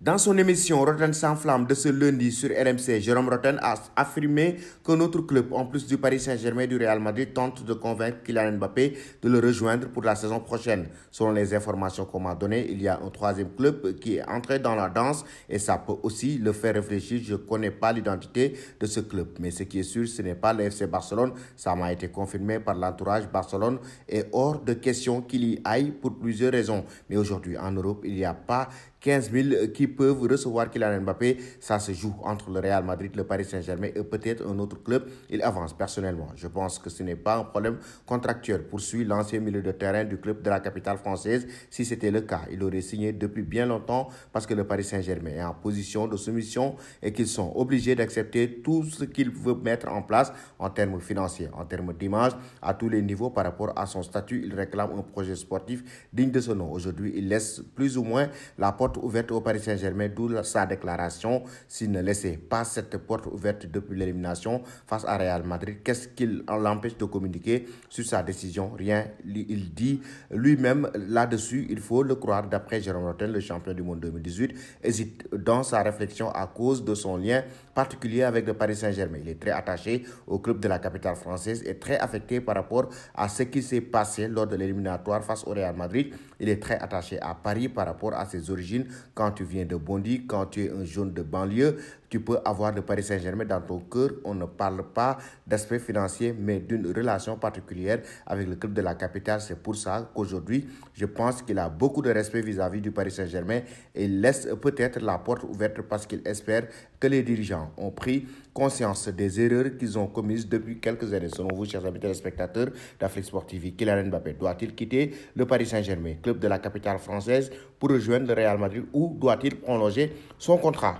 Dans son émission Rotten sans flamme de ce lundi sur RMC, Jérôme Rotten a affirmé que notre club, en plus du Paris Saint-Germain et du Real Madrid, tente de convaincre Kylian Mbappé de le rejoindre pour la saison prochaine. Selon les informations qu'on m'a données, il y a un troisième club qui est entré dans la danse et ça peut aussi le faire réfléchir. Je ne connais pas l'identité de ce club, mais ce qui est sûr, ce n'est pas le Barcelone. Ça m'a été confirmé par l'entourage Barcelone est hors de question qu'il y aille pour plusieurs raisons. Mais aujourd'hui, en Europe, il n'y a pas 15 000 euh, qui peuvent recevoir Kylian Mbappé. Ça se joue entre le Real Madrid, le Paris Saint-Germain et peut-être un autre club. Il avance personnellement. Je pense que ce n'est pas un problème contractuel, poursuit l'ancien milieu de terrain du club de la capitale française. Si c'était le cas, il aurait signé depuis bien longtemps parce que le Paris Saint-Germain est en position de soumission et qu'ils sont obligés d'accepter tout ce qu'il veut mettre en place en termes financiers, en termes d'image, à tous les niveaux par rapport à son statut. Il réclame un projet sportif digne de ce nom. Aujourd'hui, il laisse plus ou moins la porte ouverte au Paris Saint-Germain, d'où sa déclaration. S'il ne laissait pas cette porte ouverte depuis l'élimination face à Real Madrid, qu'est-ce qui l'empêche de communiquer sur sa décision Rien. Il dit lui-même là-dessus, il faut le croire, d'après Jérôme Rotten, le champion du monde 2018, hésite dans sa réflexion à cause de son lien particulier avec le Paris Saint-Germain. Il est très attaché au club de la capitale française et très affecté par rapport à ce qui s'est passé lors de l'éliminatoire face au Real Madrid. Il est très attaché à Paris par rapport à ses origines. Quand tu viens de Bondy, quand tu es un jeune de banlieue, tu peux avoir le Paris Saint-Germain dans ton cœur. On ne parle pas d'aspect financier, mais d'une relation particulière avec le club de la capitale. C'est pour ça qu'aujourd'hui, je pense qu'il a beaucoup de respect vis-à-vis -vis du Paris Saint-Germain et laisse peut-être la porte ouverte parce qu'il espère que les dirigeants ont pris conscience des erreurs qu'ils ont commises depuis quelques années. Selon vous, chers et spectateurs d'Afrique Sportive, Kylian Mbappé doit-il quitter le Paris Saint-Germain, club de la capitale française, pour rejoindre le Real Madrid ou doit-il prolonger son contrat